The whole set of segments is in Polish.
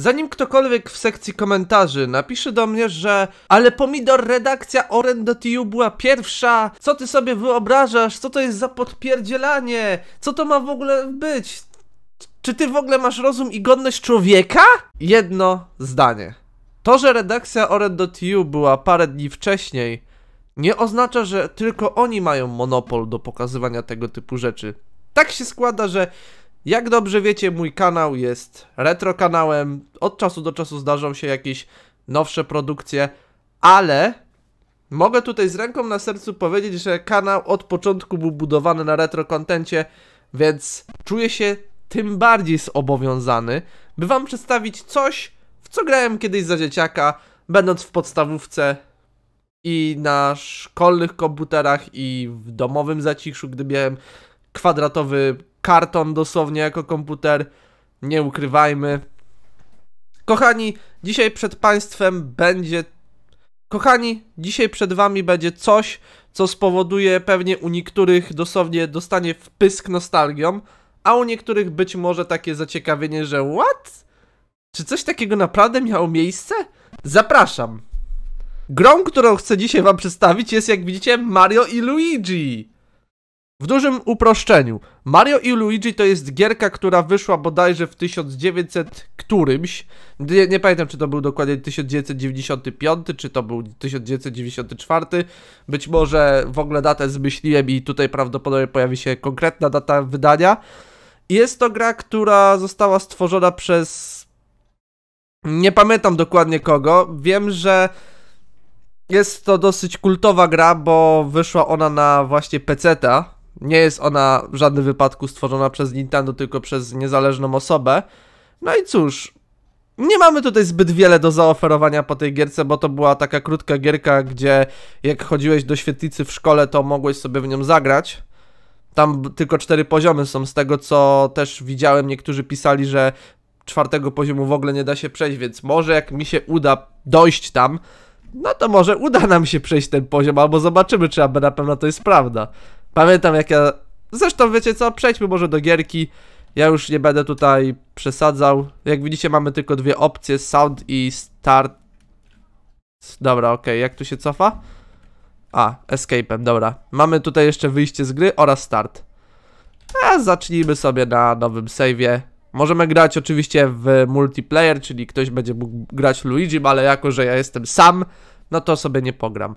Zanim ktokolwiek w sekcji komentarzy napisze do mnie, że ale pomidor redakcja Oren była pierwsza, co ty sobie wyobrażasz, co to jest za podpierdzielanie, co to ma w ogóle być, czy ty w ogóle masz rozum i godność człowieka? Jedno zdanie. To, że redakcja Oren była parę dni wcześniej, nie oznacza, że tylko oni mają monopol do pokazywania tego typu rzeczy. Tak się składa, że jak dobrze wiecie, mój kanał jest retro kanałem. Od czasu do czasu zdarzą się jakieś nowsze produkcje, ale mogę tutaj z ręką na sercu powiedzieć, że kanał od początku był budowany na retro kontencie, więc czuję się tym bardziej zobowiązany, by wam przedstawić coś, w co grałem kiedyś za dzieciaka, będąc w podstawówce i na szkolnych komputerach i w domowym zaciszu, gdy miałem kwadratowy karton dosłownie jako komputer, nie ukrywajmy. Kochani, dzisiaj przed Państwem będzie... Kochani, dzisiaj przed Wami będzie coś, co spowoduje pewnie u niektórych dosłownie dostanie wpysk nostalgią, a u niektórych być może takie zaciekawienie, że what? Czy coś takiego naprawdę miało miejsce? Zapraszam! Grą, którą chcę dzisiaj wam przedstawić jest jak widzicie Mario i Luigi. W dużym uproszczeniu, Mario i Luigi to jest gierka, która wyszła bodajże w 1900 którymś, nie, nie, pamiętam czy to był dokładnie 1995, czy to był 1994, być może w ogóle datę zmyśliłem i tutaj prawdopodobnie pojawi się konkretna data wydania. Jest to gra, która została stworzona przez... nie pamiętam dokładnie kogo, wiem, że... Jest to dosyć kultowa gra, bo wyszła ona na właśnie PC-ta, nie jest ona w żadnym wypadku stworzona przez Nintendo, tylko przez niezależną osobę. No i cóż, nie mamy tutaj zbyt wiele do zaoferowania po tej gierce, bo to była taka krótka gierka, gdzie jak chodziłeś do świetlicy w szkole, to mogłeś sobie w nią zagrać. Tam tylko cztery poziomy są, z tego co też widziałem, niektórzy pisali, że czwartego poziomu w ogóle nie da się przejść, więc może jak mi się uda dojść tam, no to może uda nam się przejść ten poziom, albo zobaczymy, czy aby na pewno to jest prawda. Pamiętam jak ja... Zresztą wiecie co, przejdźmy może do gierki. Ja już nie będę tutaj przesadzał. Jak widzicie mamy tylko dwie opcje, sound i start. Dobra, ok, jak tu się cofa? A, escape'em, dobra. Mamy tutaj jeszcze wyjście z gry oraz start. A zacznijmy sobie na nowym save'ie. Możemy grać oczywiście w multiplayer, czyli ktoś będzie mógł grać Luigi, ale jako, że ja jestem sam, no to sobie nie pogram.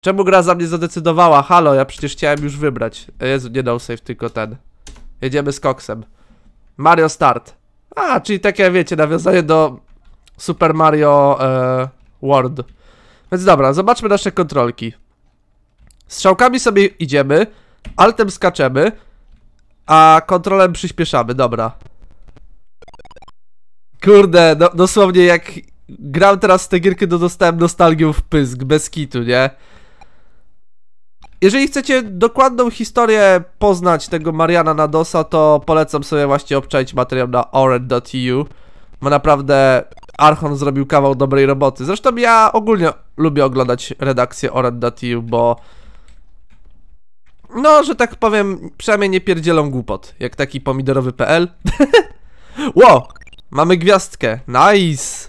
Czemu gra za mnie zadecydowała? Halo, ja przecież chciałem już wybrać. E, Jezu, nie no save, tylko ten. Jedziemy z koksem. Mario Start. A, czyli tak jak wiecie, nawiązanie do Super Mario e, World. Więc dobra, zobaczmy nasze kontrolki. Strzałkami sobie idziemy, altem skaczemy, a kontrolem przyspieszamy, dobra. Kurde, no, dosłownie jak grałem teraz w tę gierkę, to dostałem nostalgię w pysk, bez kitu, nie? Jeżeli chcecie dokładną historię poznać tego Mariana Nadosa, to polecam sobie właśnie obczaić materiał na oren.eu. Ma naprawdę Archon zrobił kawał dobrej roboty. Zresztą ja ogólnie lubię oglądać redakcję oren.eu, bo no, że tak powiem, przynajmniej nie pierdzielą głupot, jak taki pomidorowy.pl. Ło! Mamy gwiazdkę. Nice!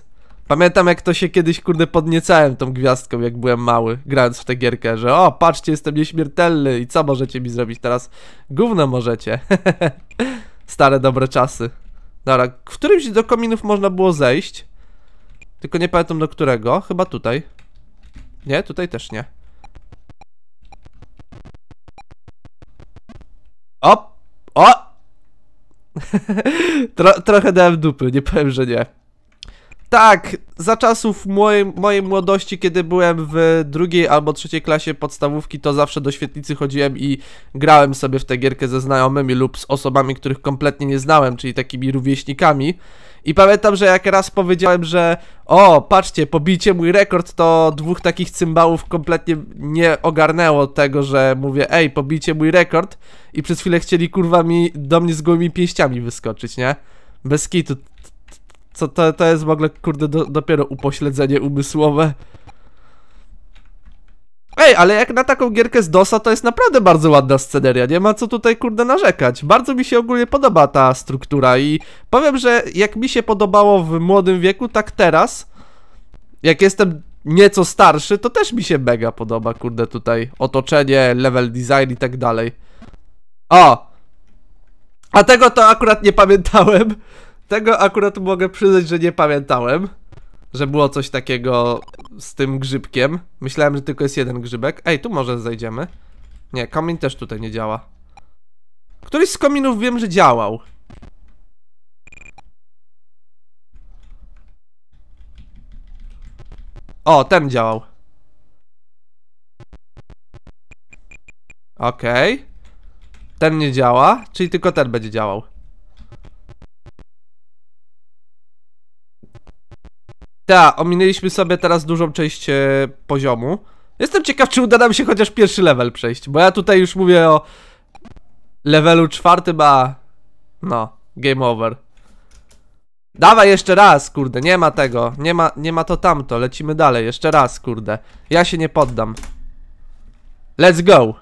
Pamiętam jak to się kiedyś, kurde, podniecałem tą gwiazdką, jak byłem mały, grając w tę gierkę, że o, patrzcie, jestem nieśmiertelny i co możecie mi zrobić teraz? Gówno możecie. Stare dobre czasy. Dobra, w którymś do kominów można było zejść. Tylko nie pamiętam do którego, chyba tutaj. Nie, tutaj też nie. O! O! Tro trochę dałem dupy, nie powiem, że nie. Tak, za czasów mojej, mojej młodości, kiedy byłem w drugiej albo trzeciej klasie podstawówki, to zawsze do świetlicy chodziłem i grałem sobie w tę gierkę ze znajomymi lub z osobami, których kompletnie nie znałem, czyli takimi rówieśnikami. I pamiętam, że jak raz powiedziałem, że o, patrzcie, pobicie mój rekord, to dwóch takich cymbałów kompletnie nie ogarnęło tego, że mówię, ej, pobicie mój rekord i przez chwilę chcieli kurwa mi do mnie z gołymi pięściami wyskoczyć, nie? Bez kitu, co to, to jest w ogóle, kurde, do, dopiero upośledzenie umysłowe. Ej, ale jak na taką gierkę z DOSa to jest naprawdę bardzo ładna sceneria, nie ma co tutaj kurde narzekać. Bardzo mi się ogólnie podoba ta struktura i powiem, że jak mi się podobało w młodym wieku, tak teraz, jak jestem nieco starszy, to też mi się mega podoba, kurde, tutaj otoczenie, level design i tak dalej. O! A tego to akurat nie pamiętałem. Tego akurat mogę przyznać, że nie pamiętałem, że było coś takiego z tym grzybkiem. Myślałem, że tylko jest jeden grzybek. Ej, tu może zejdziemy? Nie, kamień też tutaj nie działa. Któryś z kominów wiem, że działał. O, ten działał. Okej. Okay. Ten nie działa, czyli tylko ten będzie działał. Tak, ominęliśmy sobie teraz dużą część e, poziomu. Jestem ciekaw, czy uda nam się chociaż pierwszy level przejść, bo ja tutaj już mówię o levelu czwartym, a no, game over. Dawaj jeszcze raz, kurde, nie ma tego, nie ma, nie ma to tamto, lecimy dalej, jeszcze raz, kurde. Ja się nie poddam. Let's go.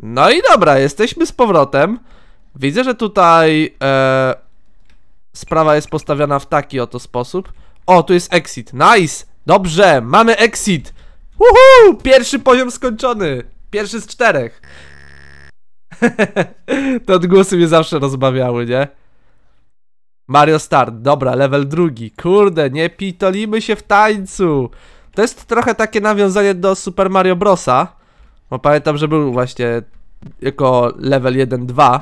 No i dobra, jesteśmy z powrotem. Widzę, że tutaj e, sprawa jest postawiona w taki oto sposób. O, tu jest exit. Nice! Dobrze, mamy exit! Uhu! Pierwszy poziom skończony! Pierwszy z czterech. Te odgłosy mnie zawsze rozbawiały, nie? Mario Start, dobra, level drugi. Kurde, nie pitolimy się w tańcu. To jest trochę takie nawiązanie do Super Mario Brosa. Bo pamiętam, że był właśnie jako level 1-2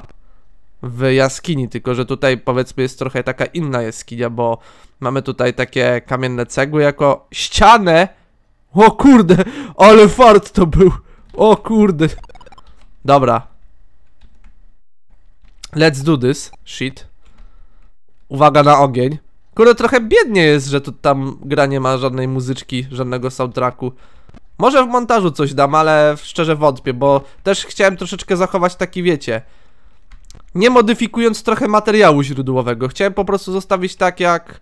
w jaskini, tylko że tutaj powiedzmy jest trochę taka inna jaskinia, bo mamy tutaj takie kamienne cegły jako ścianę. O kurde, ale fart to był. O kurde. Dobra. Let's do this. Shit. Uwaga na ogień. Kurde, trochę biednie jest, że tu tam gra nie ma żadnej muzyczki, żadnego soundtracku. Może w montażu coś dam, ale szczerze wątpię, bo też chciałem troszeczkę zachować taki, wiecie, nie modyfikując trochę materiału źródłowego. Chciałem po prostu zostawić tak jak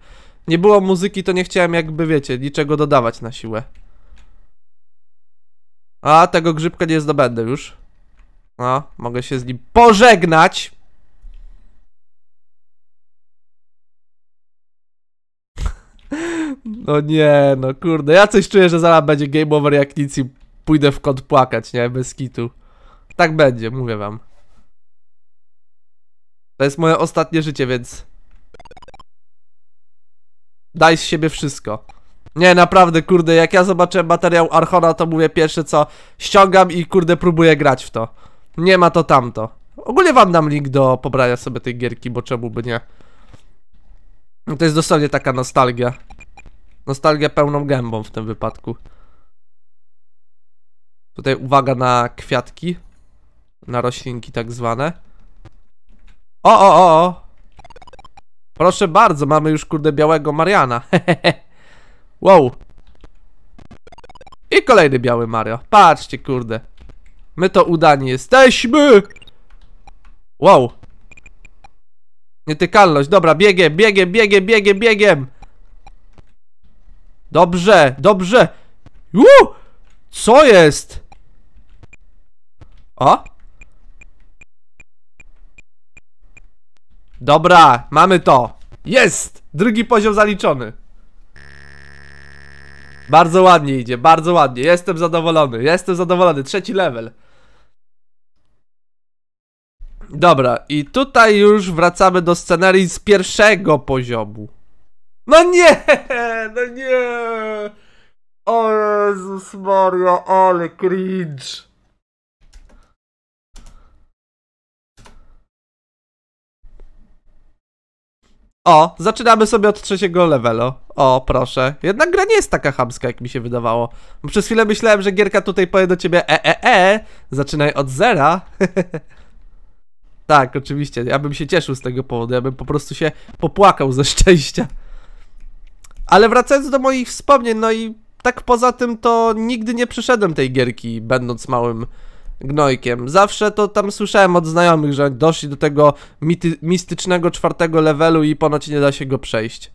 nie było muzyki, to nie chciałem jakby, wiecie, niczego dodawać na siłę. A, tego grzybka nie zdobędę już. A, mogę się z nim pożegnać! No nie, no kurde, ja coś czuję, że zaraz będzie game over jak nic i pójdę w kąt płakać, nie? Bez kitu. Tak będzie, mówię wam. To jest moje ostatnie życie, więc... Daj z siebie wszystko. Nie, naprawdę, kurde, jak ja zobaczę materiał Archona, to mówię pierwsze co... Ściągam i, kurde, próbuję grać w to. Nie ma to tamto. Ogólnie wam dam link do pobrania sobie tej gierki, bo czemu by nie. To jest dosłownie taka nostalgia. Nostalgia pełną gębą w tym wypadku. Tutaj uwaga na kwiatki. Na roślinki tak zwane. O, o, o, o. Proszę bardzo, mamy już kurde białego Mariana. wow. I kolejny biały Mario. Patrzcie, kurde. My to udani jesteśmy. Wow. Nietykalność. Dobra, biegiem, biegiem, biegiem, biegiem, biegiem. Dobrze, dobrze. Uuu! Co jest? O? Dobra, mamy to. Jest! Drugi poziom zaliczony. Bardzo ładnie idzie, bardzo ładnie. Jestem zadowolony, jestem zadowolony. Trzeci level. Dobra, i tutaj już wracamy do scenarii z pierwszego poziomu. No nie, no nie. O Jezus Mario, ale cringe. O, zaczynamy sobie od trzeciego levelu. O, proszę. Jednak gra nie jest taka hamska, jak mi się wydawało. Bo przez chwilę myślałem, że gierka tutaj powie do ciebie e, e, e, zaczynaj od zera. tak, oczywiście, ja bym się cieszył z tego powodu, ja bym po prostu się popłakał ze szczęścia. Ale wracając do moich wspomnień, no i tak poza tym to nigdy nie przyszedłem tej gierki, będąc małym gnojkiem. Zawsze to tam słyszałem od znajomych, że doszli do tego mity, mistycznego czwartego levelu i ponoć nie da się go przejść.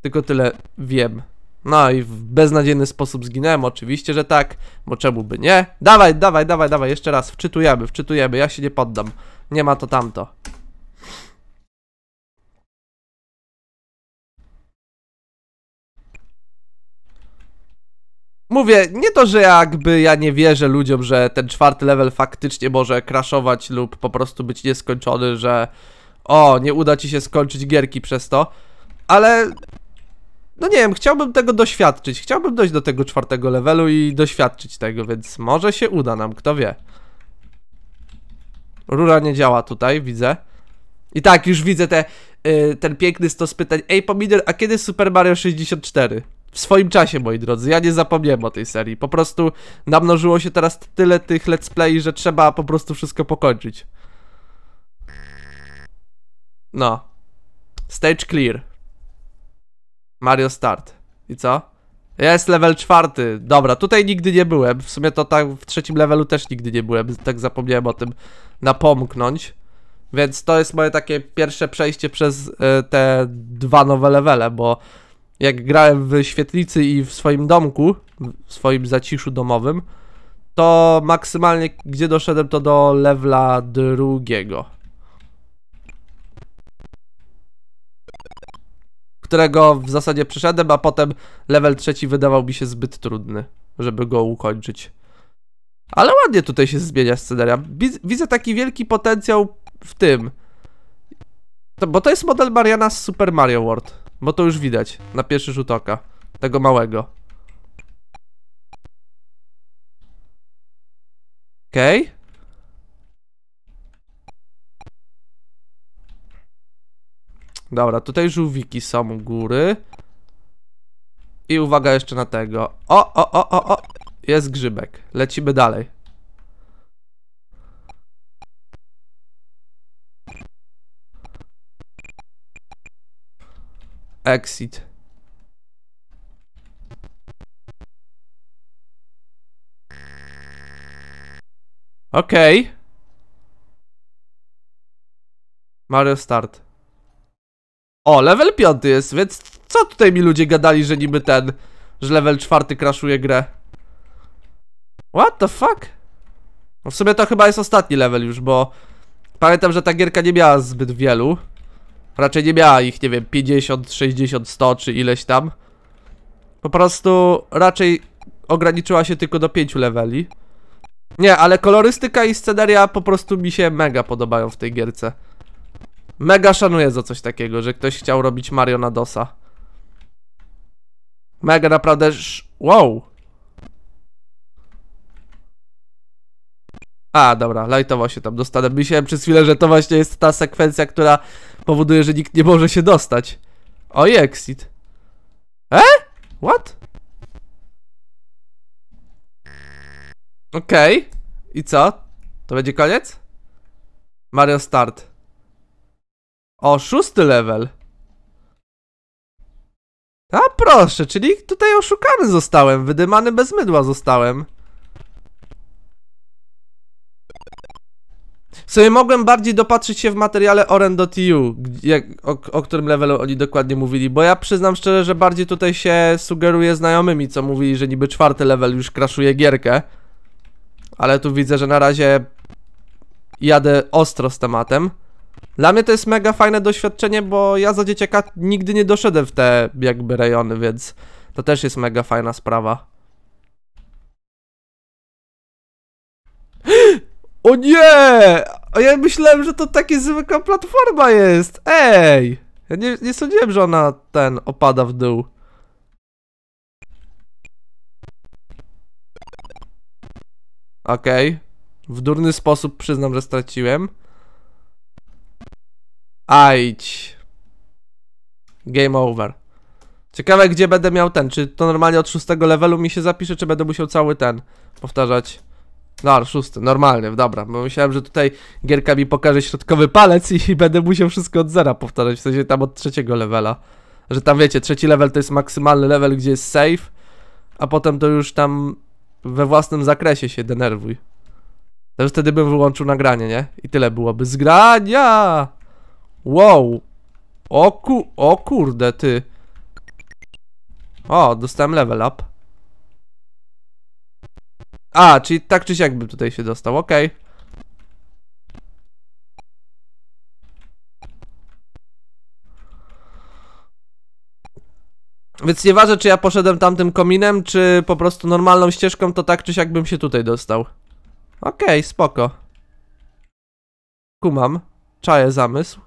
Tylko tyle wiem. No i w beznadziejny sposób zginęłem. oczywiście, że tak, bo czemu by nie? Dawaj, dawaj, dawaj, dawaj, jeszcze raz, wczytujemy, wczytujemy, ja się nie poddam. Nie ma to tamto. Mówię, nie to, że jakby ja nie wierzę ludziom, że ten czwarty level faktycznie może crashować lub po prostu być nieskończony, że o, nie uda ci się skończyć gierki przez to, ale no nie wiem, chciałbym tego doświadczyć, chciałbym dojść do tego czwartego levelu i doświadczyć tego, więc może się uda nam, kto wie. Rura nie działa tutaj, widzę. I tak, już widzę te, y, ten piękny stos pytań. Ej, Pomidor, a kiedy Super Mario 64? w swoim czasie, moi drodzy. Ja nie zapomniałem o tej serii. Po prostu namnożyło się teraz tyle tych let's play, że trzeba po prostu wszystko pokończyć. No. Stage clear. Mario start. I co? Jest level czwarty. Dobra, tutaj nigdy nie byłem. W sumie to tak w trzecim levelu też nigdy nie byłem. Tak zapomniałem o tym napomknąć. Więc to jest moje takie pierwsze przejście przez y, te dwa nowe levele, bo jak grałem w świetlicy i w swoim domku, w swoim zaciszu domowym, to maksymalnie gdzie doszedłem to do levela drugiego. Którego w zasadzie przeszedłem, a potem level trzeci wydawał mi się zbyt trudny, żeby go ukończyć. Ale ładnie tutaj się zmienia sceneria. Widzę taki wielki potencjał w tym. To, bo to jest model Mariana z Super Mario World. Bo to już widać na pierwszy rzut oka. Tego małego. Okej. Okay. Dobra, tutaj żółwiki są u góry. I uwaga jeszcze na tego. O, o, o, o, o. Jest grzybek. Lecimy dalej. exit. Okej. Okay. Mario Start. O, level 5 jest, więc co tutaj mi ludzie gadali, że niby ten, że level 4 kraszuje grę? What the fuck? No w sumie to chyba jest ostatni level już, bo pamiętam, że ta gierka nie miała zbyt wielu. Raczej nie miała ich, nie wiem, 50, 60, 100 czy ileś tam. Po prostu raczej ograniczyła się tylko do 5 leveli. Nie, ale kolorystyka i sceneria po prostu mi się mega podobają w tej gierce. Mega szanuję za coś takiego, że ktoś chciał robić Mario na DOSa. Mega naprawdę... Wow! A, dobra, lajtował się tam dostanę. Myślałem przez chwilę, że to właśnie jest ta sekwencja, która powoduje, że nikt nie może się dostać. Oj, exit. E? What? Okej. Okay. I co? To będzie koniec? Mario Start. O, szósty level. A proszę, czyli tutaj oszukany zostałem, wydymany bez mydła zostałem. sobie mogłem bardziej dopatrzyć się w materiale Oren o, o, którym levelu oni dokładnie mówili, bo ja przyznam szczerze, że bardziej tutaj się sugeruję znajomymi, co mówili, że niby czwarty level już kraszuje gierkę. Ale tu widzę, że na razie jadę ostro z tematem. Dla mnie to jest mega fajne doświadczenie, bo ja za dzieciaka nigdy nie doszedłem w te jakby rejony, więc to też jest mega fajna sprawa. O nie! A ja myślałem, że to taka zwykła platforma jest! Ej! Ja nie, nie sądziłem, że ona ten opada w dół. Okej. Okay. W durny sposób przyznam, że straciłem. Ajdź. Game over. Ciekawe, gdzie będę miał ten. Czy to normalnie od szóstego levelu mi się zapisze, czy będę musiał cały ten powtarzać? No, szósty, normalny, dobra, bo myślałem, że tutaj gierka mi pokaże środkowy palec i, będę musiał wszystko od zera powtarzać, w sensie tam od trzeciego levela. Że tam wiecie, trzeci level to jest maksymalny level, gdzie jest safe, a potem to już tam we własnym zakresie się denerwuj. już wtedy bym wyłączył nagranie, nie? I tyle byłoby. Zgrania! Wow! O, ku o kurde, ty. O, dostałem level up. A, czyli tak czy siak bym tutaj się dostał, ok. Więc nieważne czy ja poszedłem tamtym kominem, czy po prostu normalną ścieżką, to tak czy siak bym się tutaj dostał. Okej, okay, spoko. Kumam. Czaję zamysł.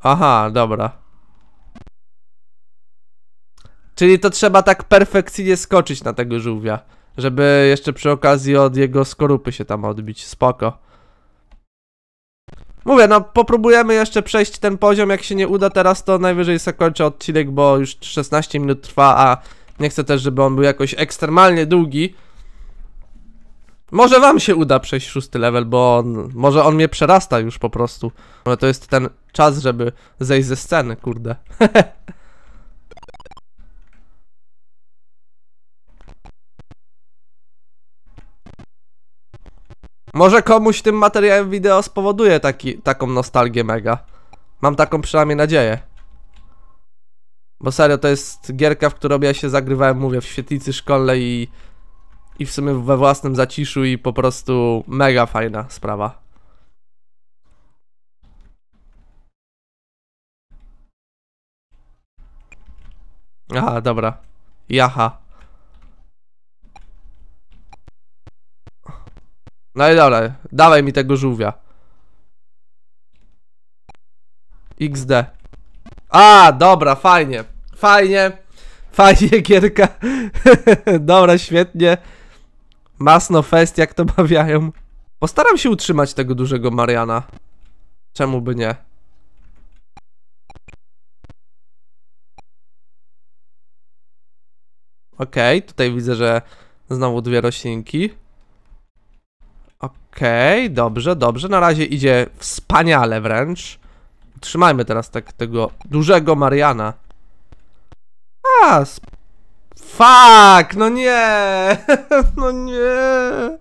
Aha, dobra. Czyli to trzeba tak perfekcyjnie skoczyć na tego żółwia. Żeby jeszcze przy okazji od jego skorupy się tam odbić. Spoko. Mówię, no popróbujemy jeszcze przejść ten poziom. Jak się nie uda teraz, to najwyżej zakończę odcinek, bo już 16 minut trwa, a nie chcę też, żeby on był jakoś ekstremalnie długi. Może wam się uda przejść szósty level, bo on, może on mnie przerasta już po prostu. No to jest ten czas, żeby zejść ze sceny, kurde. Może komuś tym materiałem wideo spowoduje taki, taką nostalgię mega. Mam taką przynajmniej nadzieję. Bo serio, to jest gierka, w którą ja się zagrywałem, mówię, w świetlicy szkolnej i, i w sumie we własnym zaciszu i po prostu mega fajna sprawa. Aha, dobra. Jaha. No i dobra, dawaj mi tego żółwia. XD. A, dobra, fajnie. Fajnie. Fajnie, gierka. dobra, świetnie. Masno fest, jak to bawiają. Postaram się utrzymać tego dużego Mariana. Czemu by nie? Okej, okay, tutaj widzę, że znowu dwie roślinki. Okej, okay, dobrze, dobrze. Na razie idzie wspaniale wręcz. Trzymajmy teraz tak tego dużego Mariana. A, Fuck, no nie! no nie!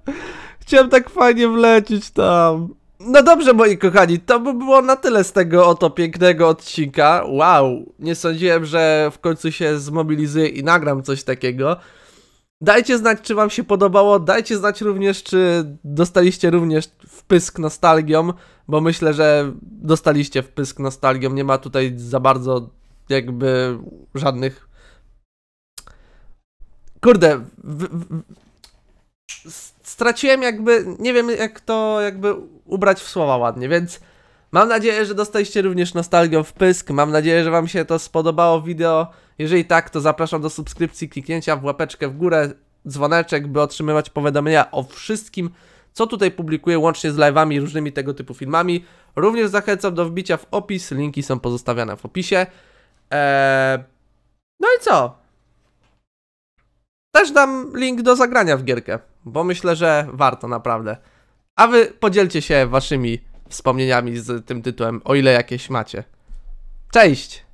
Chciałem tak fajnie wlecieć tam. No dobrze, moi kochani, to by było na tyle z tego oto pięknego odcinka. Wow, nie sądziłem, że w końcu się zmobilizuję i nagram coś takiego. Dajcie znać, czy wam się podobało, dajcie znać również, czy dostaliście również wpysk nostalgią, bo myślę, że dostaliście wpysk nostalgią, nie ma tutaj za bardzo jakby żadnych... Kurde, w, w, straciłem jakby, nie wiem jak to jakby ubrać w słowa ładnie, więc mam nadzieję, że dostaliście również nostalgią wpysk, mam nadzieję, że wam się to spodobało wideo, jeżeli tak, to zapraszam do subskrypcji, kliknięcia w łapeczkę w górę, dzwoneczek, by otrzymywać powiadomienia o wszystkim, co tutaj publikuję, łącznie z live'ami i różnymi tego typu filmami. Również zachęcam do wbicia w opis, linki są pozostawiane w opisie. Eee... No i co? Też dam link do zagrania w gierkę, bo myślę, że warto naprawdę. A wy podzielcie się waszymi wspomnieniami z tym tytułem, o ile jakieś macie. Cześć!